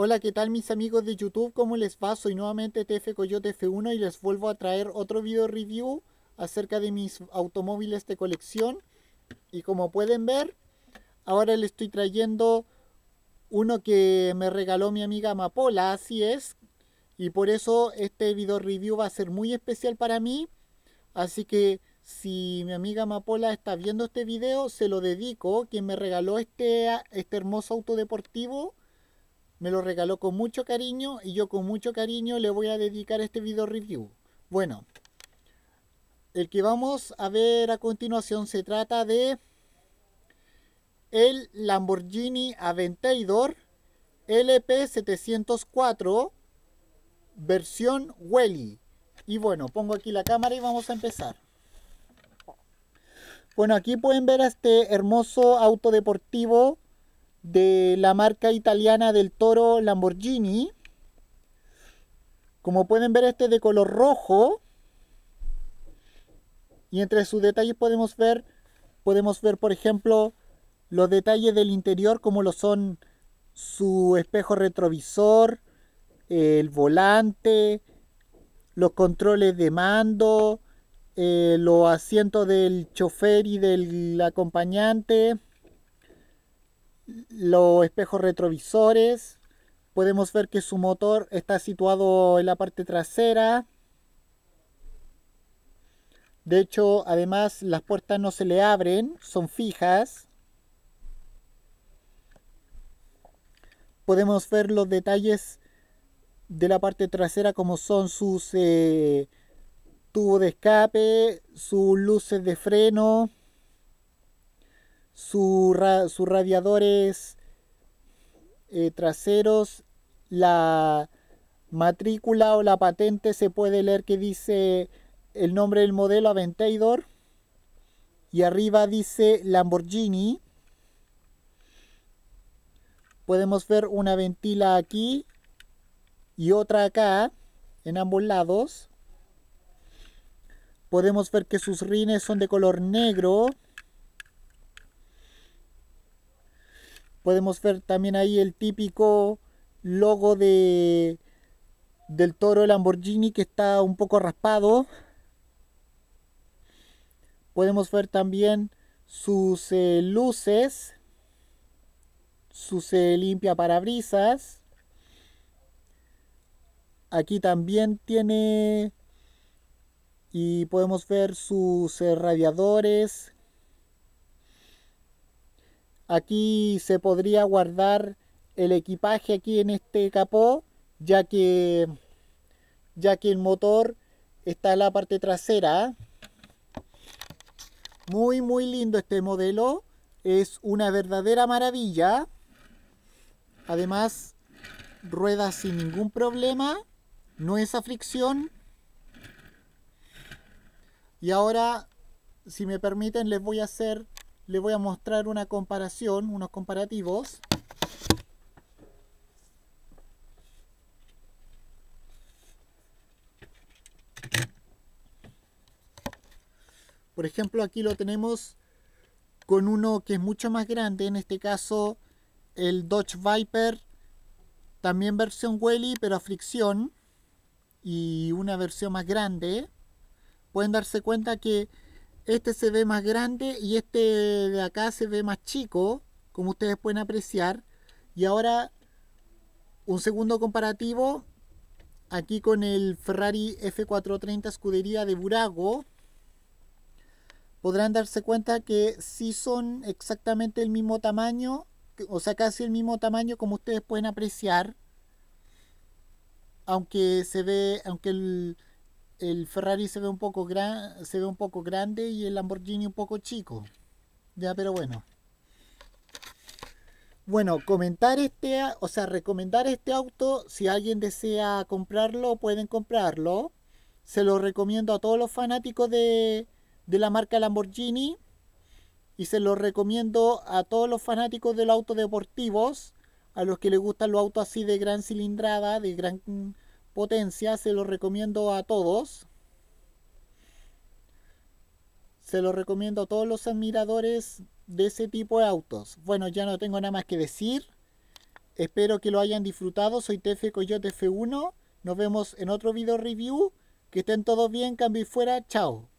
Hola, ¿qué tal mis amigos de YouTube? ¿Cómo les va? Soy nuevamente TF Coyote F1 y les vuelvo a traer otro video review acerca de mis automóviles de colección. Y como pueden ver, ahora les estoy trayendo uno que me regaló mi amiga Amapola, así es. Y por eso este video review va a ser muy especial para mí. Así que si mi amiga Amapola está viendo este video, se lo dedico, quien me regaló este, este hermoso auto deportivo me lo regaló con mucho cariño y yo con mucho cariño le voy a dedicar este video review. Bueno, el que vamos a ver a continuación se trata de el Lamborghini Aventador LP704 versión Welly. Y bueno, pongo aquí la cámara y vamos a empezar. Bueno, aquí pueden ver a este hermoso auto deportivo de la marca italiana del toro Lamborghini. Como pueden ver, este es de color rojo. Y entre sus detalles podemos ver, podemos ver, por ejemplo, los detalles del interior, como lo son su espejo retrovisor, el volante, los controles de mando, eh, los asientos del chofer y del acompañante los espejos retrovisores. Podemos ver que su motor está situado en la parte trasera. De hecho, además las puertas no se le abren, son fijas. Podemos ver los detalles de la parte trasera como son sus eh, tubos de escape, sus luces de freno sus radiadores eh, traseros, la matrícula o la patente se puede leer que dice el nombre del modelo Aventador y arriba dice Lamborghini. Podemos ver una ventila aquí y otra acá en ambos lados. Podemos ver que sus rines son de color negro. Podemos ver también ahí el típico logo de del toro Lamborghini que está un poco raspado. Podemos ver también sus eh, luces, sus limpiaparabrisas limpia parabrisas. Aquí también tiene y podemos ver sus eh, radiadores, Aquí se podría guardar el equipaje aquí en este capó, ya que, ya que el motor está en la parte trasera. ¿ah? Muy, muy lindo este modelo. Es una verdadera maravilla. Además, rueda sin ningún problema. No es a fricción. Y ahora, si me permiten, les voy a hacer les voy a mostrar una comparación, unos comparativos. Por ejemplo, aquí lo tenemos con uno que es mucho más grande, en este caso el Dodge Viper, también versión Welly, pero a fricción, y una versión más grande. Pueden darse cuenta que este se ve más grande y este de acá se ve más chico, como ustedes pueden apreciar. Y ahora un segundo comparativo aquí con el Ferrari F430 Escudería de Burago. Podrán darse cuenta que sí son exactamente el mismo tamaño, o sea, casi el mismo tamaño como ustedes pueden apreciar. Aunque se ve, aunque el, el Ferrari se ve un poco gran, se ve un poco grande y el Lamborghini un poco chico. Ya, pero bueno. Bueno, comentar este, o sea, recomendar este auto, si alguien desea comprarlo, pueden comprarlo. Se lo recomiendo a todos los fanáticos de, de la marca Lamborghini y se lo recomiendo a todos los fanáticos de los autos deportivos, a los que les gustan los autos así de gran cilindrada, de gran potencia, se lo recomiendo a todos. Se lo recomiendo a todos los admiradores de ese tipo de autos. Bueno, ya no tengo nada más que decir. Espero que lo hayan disfrutado. Soy TF Coyote F1. Nos vemos en otro video review. Que estén todos bien, cambio y fuera. Chao.